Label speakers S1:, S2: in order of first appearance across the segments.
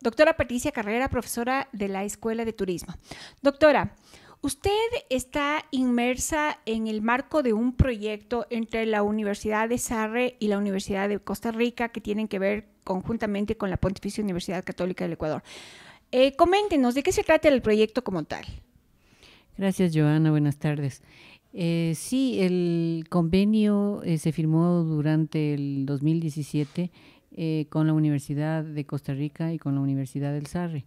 S1: Doctora Patricia Carrera, profesora de la Escuela de Turismo. Doctora, usted está inmersa en el marco de un proyecto entre la Universidad de Sarre y la Universidad de Costa Rica que tienen que ver conjuntamente con la Pontificia Universidad Católica del Ecuador. Eh, coméntenos, ¿de qué se trata el proyecto como tal?
S2: Gracias, Joana. Buenas tardes. Eh, sí, el convenio eh, se firmó durante el 2017 eh, con la Universidad de Costa Rica y con la Universidad del SARRE.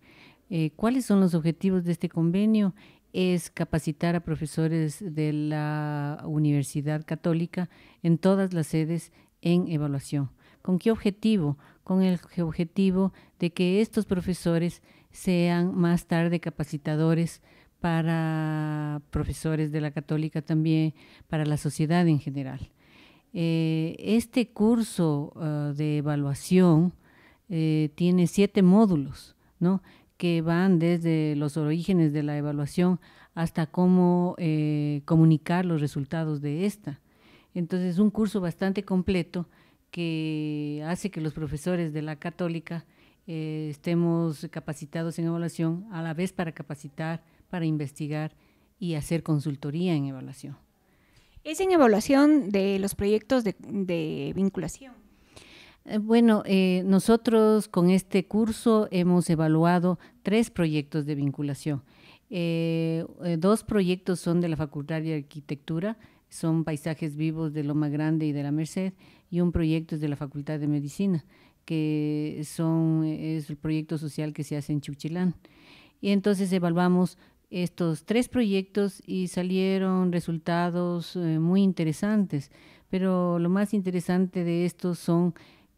S2: Eh, ¿Cuáles son los objetivos de este convenio? Es capacitar a profesores de la Universidad Católica en todas las sedes en evaluación. ¿Con qué objetivo? Con el objetivo de que estos profesores sean más tarde capacitadores para profesores de la católica también, para la sociedad en general. Eh, este curso ah, de evaluación eh, tiene siete módulos, ¿no? que van desde los orígenes de la evaluación hasta cómo eh, comunicar los resultados de esta. Entonces, es un curso bastante completo que hace que los profesores de la católica estemos capacitados en evaluación, a la vez para capacitar, para investigar y hacer consultoría en evaluación.
S1: Es en evaluación de los proyectos
S2: de, vinculación. Eh, bueno, eh, nosotros con este curso hemos evaluado tres proyectos de vinculación. Eh, dos proyectos son de la Facultad de Arquitectura, son Paisajes Vivos de Loma Grande y de la Merced, y un proyecto es de la Facultad de Medicina, que son, es el proyecto social que se hace en Chuchilán. Y entonces evaluamos estos tres proyectos y salieron resultados eh, muy interesantes. Pero lo más interesante de estos son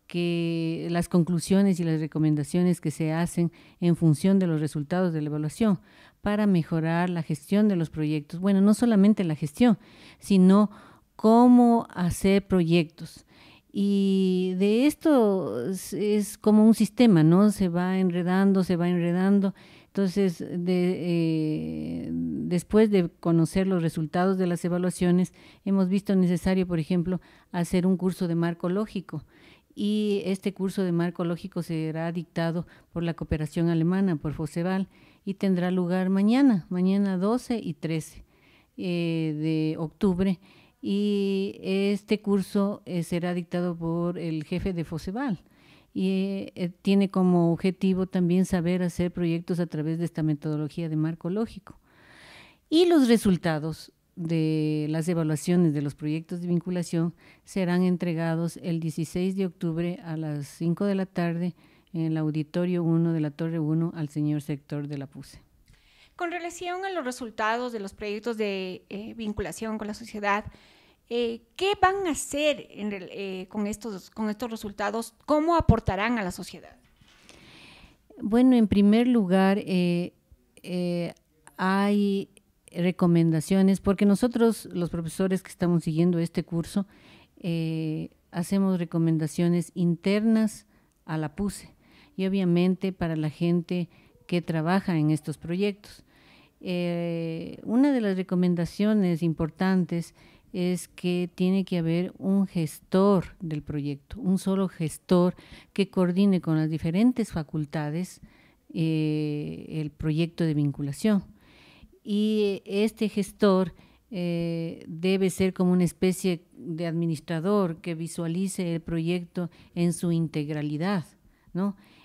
S2: que las conclusiones y las recomendaciones que se hacen en función de los resultados de la evaluación para mejorar la gestión de los proyectos. Bueno, no solamente la gestión, sino cómo hacer proyectos. Y de esto es como un sistema, ¿no? Se va enredando, se va enredando. Entonces, eh, después de conocer los resultados de las evaluaciones, hemos visto necesario, por ejemplo, hacer un curso de marco lógico. Y este curso de marco lógico será dictado por la cooperación alemana, por FOSEVAL, y tendrá lugar mañana, mañana 12 y 13 eh, de octubre y este curso eh, será dictado por el jefe de FOSEVAL y eh, eh, tiene como objetivo también saber hacer proyectos a través de esta metodología de marco lógico. Y los resultados de las evaluaciones de los proyectos de vinculación serán entregados el 16 de octubre a las 5 de la tarde en el auditorio 1 de la Torre 1 al señor sector de la PUSE.
S1: Con relación a los resultados de los proyectos de eh, vinculación con la sociedad, eh, ¿qué van a hacer eh, con, estos, con estos resultados? ¿Cómo aportarán a la sociedad?
S2: Bueno, en primer lugar, hay recomendaciones, porque nosotros, los profesores que estamos siguiendo este curso, hacemos recomendaciones internas a la PUSE. Y obviamente para la gente que trabaja en estos proyectos. Eh, una de las recomendaciones importantes es que tiene que haber un gestor del proyecto, un solo gestor que coordine con las diferentes facultades eh, el proyecto de vinculación. Y este gestor eh, debe ser como una especie de administrador que visualice el proyecto en su integralidad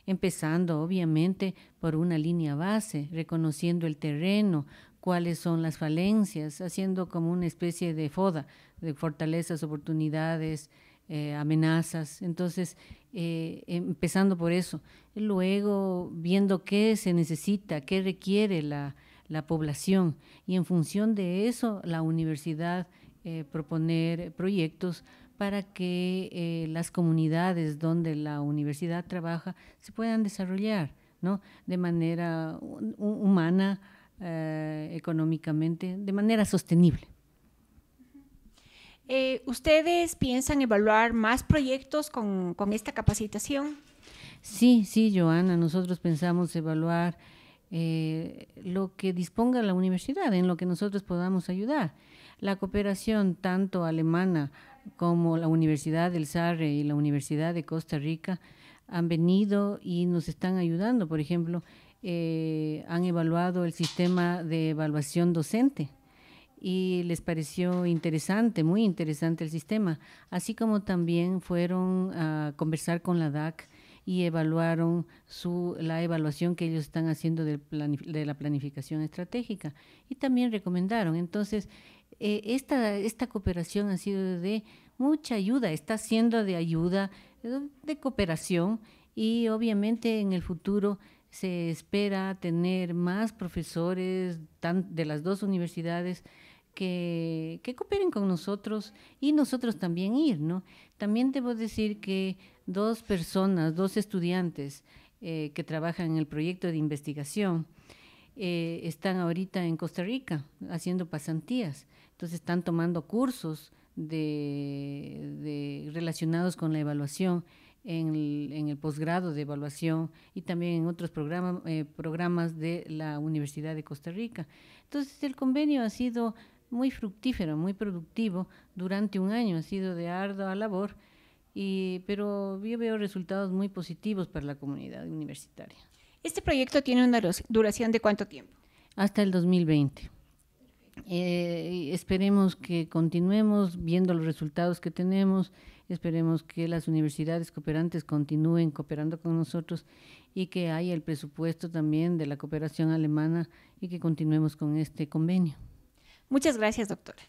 S2: Empezando obviamente por una línea base, reconociendo el terreno, cuáles son las falencias, haciendo como una especie de foda de fortalezas, oportunidades, eh, amenazas. Entonces, eh, empezando por eso. Luego, viendo qué se necesita, qué requiere la población. Y en función de eso, la universidad eh, proponer proyectos para que eh, las comunidades donde la universidad trabaja se puedan desarrollar de manera humana, eh, económicamente, de manera sostenible. ¿Ustedes piensan evaluar más proyectos con, con, esta capacitación? Sí, sí, Joana, nosotros pensamos evaluar eh, lo que disponga la universidad, en lo que nosotros podamos ayudar. La cooperación tanto alemana como la Universidad del Sarre y la Universidad de Costa Rica han venido y nos están ayudando. Por ejemplo, eh, han evaluado el sistema de evaluación docente y les pareció interesante, muy interesante el sistema, así como también fueron a conversar con la DAC y evaluaron su, la evaluación que ellos están haciendo de, la planificación estratégica y también recomendaron. Entonces, eh, esta, esta cooperación ha sido de mucha ayuda, está siendo de ayuda, eh, de cooperación y obviamente en el futuro se espera tener más profesores de las dos universidades que, cooperen con nosotros y nosotros también ir, ¿no? También debo decir que dos personas, dos estudiantes eh, que trabajan en el proyecto de investigación, eh, están ahorita en Costa Rica haciendo pasantías, entonces están tomando cursos de, relacionados con la evaluación en el, posgrado de evaluación y también en otros eh, programas de la Universidad de Costa Rica. Entonces el convenio ha sido muy fructífero, muy productivo durante un año. Ha sido de ardua labor, y, pero yo veo resultados muy positivos para la comunidad universitaria. ¿Este proyecto tiene una duración de cuánto tiempo? Hasta el 2020. Eh, esperemos que continuemos viendo los resultados que tenemos, esperemos que las universidades cooperantes continúen cooperando con nosotros y que haya el presupuesto también de la cooperación alemana y que continuemos con este convenio.
S1: Muchas gracias, doctora.